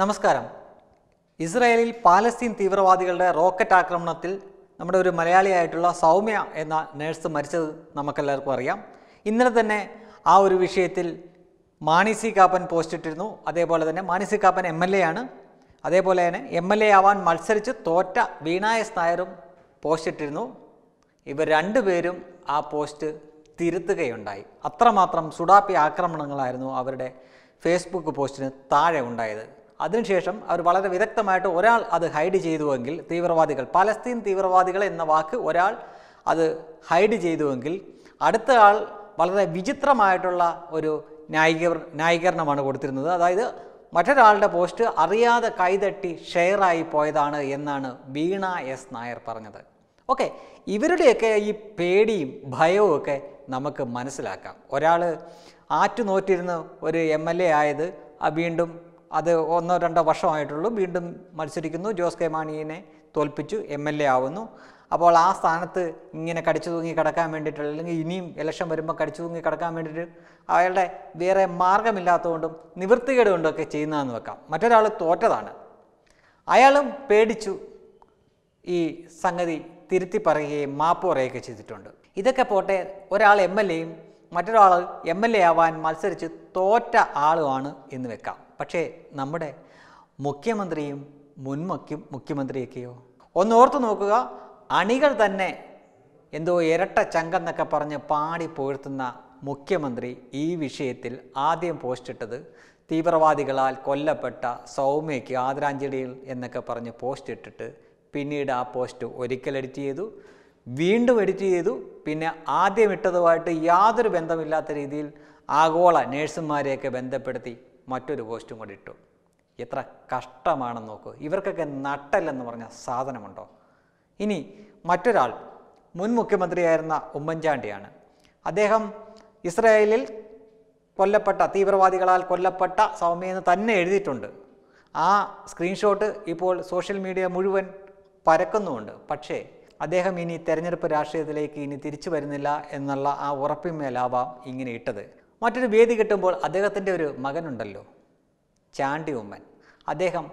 നമസ്കാരം ഇസ്രായേലിൽ പാലസ്തീൻ തീവ്രവാദികളുടെ റോക്കറ്റ് ആക്രമണത്തിൽ നമ്മുടെ ഒരു മലയാളിയായിട്ടുള്ള സൗമ്യ എന്ന നേഴ്സ് മരിച്ചത് നമുക്കെല്ലാവർക്കും അറിയാം ഇന്നലെ തന്നെ ആ ഒരു വിഷയത്തിൽ മാണി സി കാപ്പൻ പോസ്റ്റ് അതേപോലെ തന്നെ Mani C Kappan M L A ആണ് അതേപോലെ തന്നെ എം എൽ എ ആവാൻ മത്സരിച്ച് തോറ്റ വീണായസ് നായരും പോസ്റ്റിട്ടിരുന്നു ഇവർ രണ്ടുപേരും ആ പോസ്റ്റ് തിരുത്തുകയുണ്ടായി അത്രമാത്രം സുഡാപ്പി ആക്രമണങ്ങളായിരുന്നു അവരുടെ ഫേസ്ബുക്ക് പോസ്റ്റിന് താഴെ ഉണ്ടായത് അതിനുശേഷം അവർ വളരെ വിദഗ്ധമായിട്ട് ഒരാൾ അത് ഹൈഡ് ചെയ്തുവെങ്കിൽ തീവ്രവാദികൾ പലസ്തീൻ തീവ്രവാദികൾ എന്ന വാക്ക് ഒരാൾ അത് ഹൈഡ് ചെയ്തുവെങ്കിൽ അടുത്ത ആൾ വളരെ വിചിത്രമായിട്ടുള്ള ഒരു ന്യായീക ന്യായീകരണമാണ് കൊടുത്തിരുന്നത് അതായത് മറ്റൊരാളുടെ പോസ്റ്റ് അറിയാതെ കൈതട്ടി ഷെയറായി പോയതാണ് എന്നാണ് വീണ എസ് നായർ പറഞ്ഞത് ഓക്കെ ഇവരുടെയൊക്കെ ഈ പേടിയും ഭയവും ഒക്കെ നമുക്ക് മനസ്സിലാക്കാം ഒരാൾ ആറ്റുനോറ്റിരുന്ന് ഒരു എം എൽ എ ആയത് വീണ്ടും അത് ഒന്നോ രണ്ടോ വർഷമായിട്ടുള്ളൂ വീണ്ടും മത്സരിക്കുന്നു ജോസ് കെ മാണിയെ തോൽപ്പിച്ചു എം എൽ എ ആവുന്നു അപ്പോൾ ആ സ്ഥാനത്ത് ഇങ്ങനെ കടിച്ചു തൂങ്ങി കിടക്കാൻ വേണ്ടിയിട്ടുള്ള അല്ലെങ്കിൽ ഇനിയും ഇലക്ഷൻ വരുമ്പോൾ കടിച്ചു തൂങ്ങി കിടക്കാൻ വേണ്ടിയിട്ട് അയാളുടെ വേറെ മാർഗമില്ലാത്തതുകൊണ്ടും നിവൃത്തികേട് കൊണ്ടൊക്കെ ചെയ്യുന്നതെന്ന് വെക്കാം മറ്റൊരാൾ തോറ്റതാണ് അയാളും പേടിച്ചു ഈ സംഗതി തിരുത്തി പറയുകയും മാപ്പ് പറയുകയൊക്കെ ചെയ്തിട്ടുണ്ട് ഇതൊക്കെ പോട്ടെ ഒരാൾ എം എൽ എയും മറ്റൊരാൾ എം എൽ എ ആവാൻ മത്സരിച്ച് തോറ്റ ആളുമാണ് എന്ന് വെക്കാം പക്ഷേ നമ്മുടെ മുഖ്യമന്ത്രിയും മുൻ മുഖ്യ മുഖ്യമന്ത്രിയൊക്കെയോ ഒന്ന് ഓർത്തു നോക്കുക അണികൾ തന്നെ എന്തോ ഇരട്ട ചങ്കെന്നൊക്കെ പറഞ്ഞ് പാടി പുകഴ്ത്തുന്ന മുഖ്യമന്ത്രി ഈ വിഷയത്തിൽ ആദ്യം പോസ്റ്റിട്ടത് തീവ്രവാദികളാൽ കൊല്ലപ്പെട്ട സൗമ്യയ്ക്ക് ആദരാഞ്ജലിയിൽ എന്നൊക്കെ പറഞ്ഞ് പോസ്റ്റ് ഇട്ടിട്ട് പിന്നീട് ആ പോസ്റ്റ് ഒരിക്കൽ എഡിറ്റ് ചെയ്തു വീണ്ടും എഡിറ്റ് ചെയ്തു പിന്നെ ആദ്യം ഇട്ടതുമായിട്ട് യാതൊരു ബന്ധമില്ലാത്ത രീതിയിൽ ആഗോള നേഴ്സുമാരെയൊക്കെ ബന്ധപ്പെടുത്തി മറ്റൊരു പോസ്റ്റും കൂടി ഇട്ടു എത്ര കഷ്ടമാണെന്ന് നോക്കൂ ഇവർക്കൊക്കെ നട്ടല്ലെന്ന് പറഞ്ഞ സാധനമുണ്ടോ ഇനി മറ്റൊരാൾ മുൻ മുഖ്യമന്ത്രിയായിരുന്ന ഉമ്മൻചാണ്ടിയാണ് അദ്ദേഹം ഇസ്രായേലിൽ കൊല്ലപ്പെട്ട തീവ്രവാദികളാൽ കൊല്ലപ്പെട്ട സൗമ്യെന്ന് തന്നെ എഴുതിയിട്ടുണ്ട് ആ സ്ക്രീൻഷോട്ട് ഇപ്പോൾ സോഷ്യൽ മീഡിയ മുഴുവൻ പരക്കുന്നുമുണ്ട് പക്ഷേ അദ്ദേഹം ഇനി തെരഞ്ഞെടുപ്പ് രാഷ്ട്രീയത്തിലേക്ക് ഇനി തിരിച്ചു വരുന്നില്ല എന്നുള്ള ആ ഉറപ്പിന്മേലാവാം ഇങ്ങനെ ഇട്ടത് മറ്റൊരു വേദി കിട്ടുമ്പോൾ അദ്ദേഹത്തിൻ്റെ ഒരു മകനുണ്ടല്ലോ ചാണ്ടി ഉമ്മൻ അദ്ദേഹം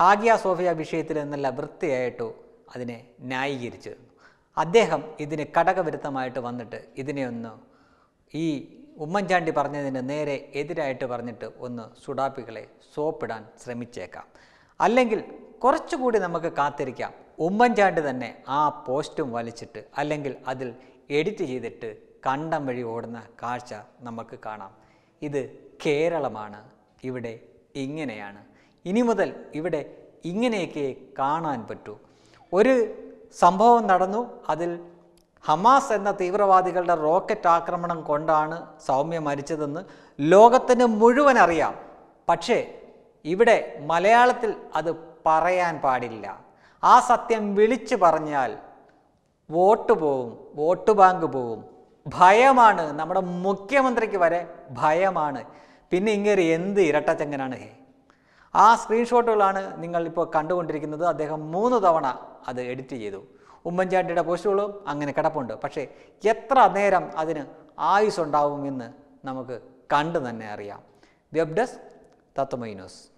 ഹാഗിയ സോഫിയ വിഷയത്തിൽ നിന്നല്ല വൃത്തിയായിട്ടോ അതിനെ ന്യായീകരിച്ചിരുന്നു അദ്ദേഹം ഇതിന് ഘടകവിരുദ്ധമായിട്ട് വന്നിട്ട് ഇതിനെ ഒന്ന് ഈ ഉമ്മൻചാണ്ടി പറഞ്ഞതിന് നേരെ എതിരായിട്ട് പറഞ്ഞിട്ട് ഒന്ന് സുഡാപ്പികളെ സോപ്പിടാൻ ശ്രമിച്ചേക്കാം അല്ലെങ്കിൽ കുറച്ചുകൂടി നമുക്ക് കാത്തിരിക്കാം ഉമ്മൻചാണ്ടി തന്നെ ആ പോസ്റ്റും വലിച്ചിട്ട് അല്ലെങ്കിൽ അതിൽ എഡിറ്റ് ചെയ്തിട്ട് കണ്ടം വഴി ഓടുന്ന കാഴ്ച നമുക്ക് കാണാം ഇത് കേരളമാണ് ഇവിടെ ഇങ്ങനെയാണ് ഇനി മുതൽ ഇവിടെ ഇങ്ങനെയൊക്കെ കാണാൻ പറ്റൂ ഒരു സംഭവം നടന്നു അതിൽ ഹമാസ് എന്ന തീവ്രവാദികളുടെ റോക്കറ്റ് ആക്രമണം കൊണ്ടാണ് സൗമ്യ മരിച്ചതെന്ന് ലോകത്തിന് മുഴുവൻ അറിയാം പക്ഷേ ഇവിടെ മലയാളത്തിൽ അത് പറയാൻ പാടില്ല ആ സത്യം വിളിച്ചു പറഞ്ഞാൽ വോട്ട് പോവും വോട്ട് ബാങ്ക് പോവും ഭയമാണ് നമ്മുടെ മുഖ്യമന്ത്രിക്ക് വരെ ഭയമാണ് പിന്നെ ഇങ്ങേരി എന്ത് ഇരട്ടച്ചങ്ങനാണ് ഹേ ആ സ്ക്രീൻഷോട്ടുകളാണ് നിങ്ങൾ ഇപ്പോൾ കണ്ടുകൊണ്ടിരിക്കുന്നത് അദ്ദേഹം മൂന്ന് തവണ അത് എഡിറ്റ് ചെയ്തു ഉമ്മൻചാണ്ടിയുടെ പോസ്റ്റുകളും അങ്ങനെ കിടപ്പുണ്ട് പക്ഷേ എത്ര നേരം അതിന് ആയുസ് ഉണ്ടാവുമെന്ന് നമുക്ക് കണ്ടു തന്നെ അറിയാം വെബ് ഡെസ്ക് തത്വമൈ ന്യൂസ്